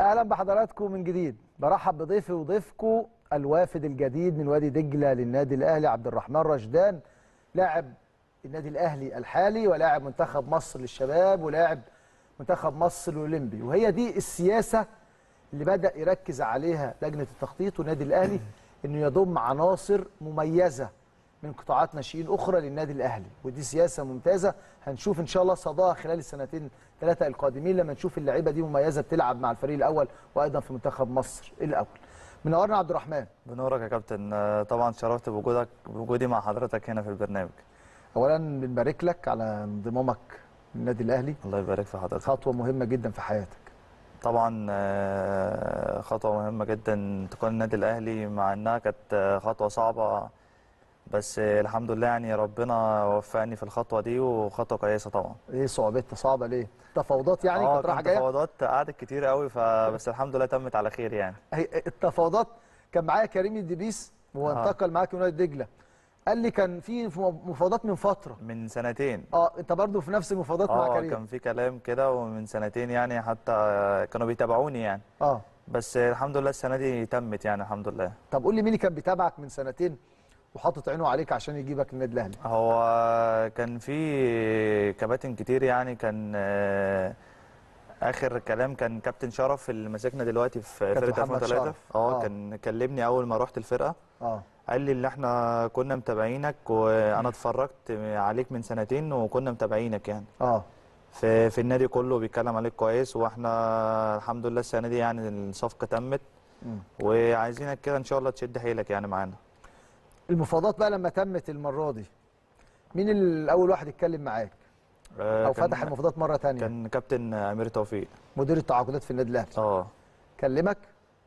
اهلا بحضراتكم من جديد برحب بضيفي وضيفكم الوافد الجديد من وادي دجله للنادي الاهلي عبد الرحمن رشدان لاعب النادي الاهلي الحالي ولاعب منتخب مصر للشباب ولاعب منتخب مصر الاولمبي وهي دي السياسه اللي بدا يركز عليها لجنه التخطيط والنادي الاهلي انه يضم عناصر مميزه من قطاعات ناشئين اخرى للنادي الاهلي ودي سياسه ممتازه هنشوف ان شاء الله صداها خلال السنتين ثلاثه القادمين لما نشوف اللعيبه دي مميزه بتلعب مع الفريق الاول وايضا في منتخب مصر الاول منورنا عبد الرحمن منورك يا كابتن آه، طبعا شرفت بوجودك بوجودي مع حضرتك هنا في البرنامج اولا بنبارك لك على انضمامك للنادي الاهلي الله يبارك في حضرتك خطوه مهمه جدا في حياتك طبعا آه، خطوه مهمه جدا تكون النادي الاهلي مع انها كانت آه، خطوه صعبه بس الحمد لله يعني ربنا وفقني في الخطوه دي وخطوه كويسه طبعا ايه صعوبتها صعبه ليه تفاوضات يعني آه، كانت رايحه جايه تفاوضات قعدت كتير قوي فبس الحمد لله تمت على خير يعني التفاوضات كان معايا كريم الدبيس وانتقل آه. معاك من دجله قال لي كان في مفاوضات من فتره من سنتين اه انت برضه في نفس المفاوضات مع آه، كريم اه كان في كلام كده ومن سنتين يعني حتى كانوا بيتابعوني يعني اه بس الحمد لله السنه دي تمت يعني الحمد لله طب قول لي مين اللي كان بيتابعك من سنتين وحاطط عينه عليك عشان يجيبك النادي الاهلي هو كان في كباتن كتير يعني كان آه، اخر كلام كان كابتن شرف اللي ماسكنا دلوقتي في فرقه 2003 اه, اه كان كلمني اول ما رحت الفرقه اه قال لي اللي احنا كنا متابعينك وانا اتفرجت عليك من سنتين وكنا متابعينك يعني اه في في النادي كله بيتكلم عليك كويس واحنا الحمد لله السنه دي يعني الصفقه تمت وعايزينك كده ان شاء الله تشد حيلك يعني معانا المفاوضات بقى لما تمت المره دي مين الاول واحد اتكلم معاك آه، او فتح المفاوضات مره ثانيه كان كابتن امير توفيق مدير التعاقدات في النادي الاهلي اه كلمك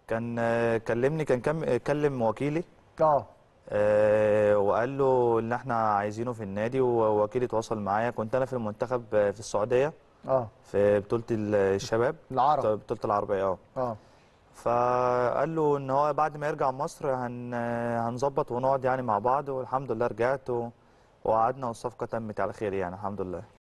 كان آه، كلمني كان كم... كلم وكيلي اه, آه، وقال له ان احنا عايزينه في النادي ووكيلي تواصل معايا كنت انا في المنتخب في السعوديه اه في بطوله الشباب العرب بطوله العربيه اه اه فقال له ان هو بعد ما يرجع مصر هن هنظبط ونقعد يعني مع بعض والحمد لله رجعت وقعدنا والصفقه تمت على خير يعني الحمد لله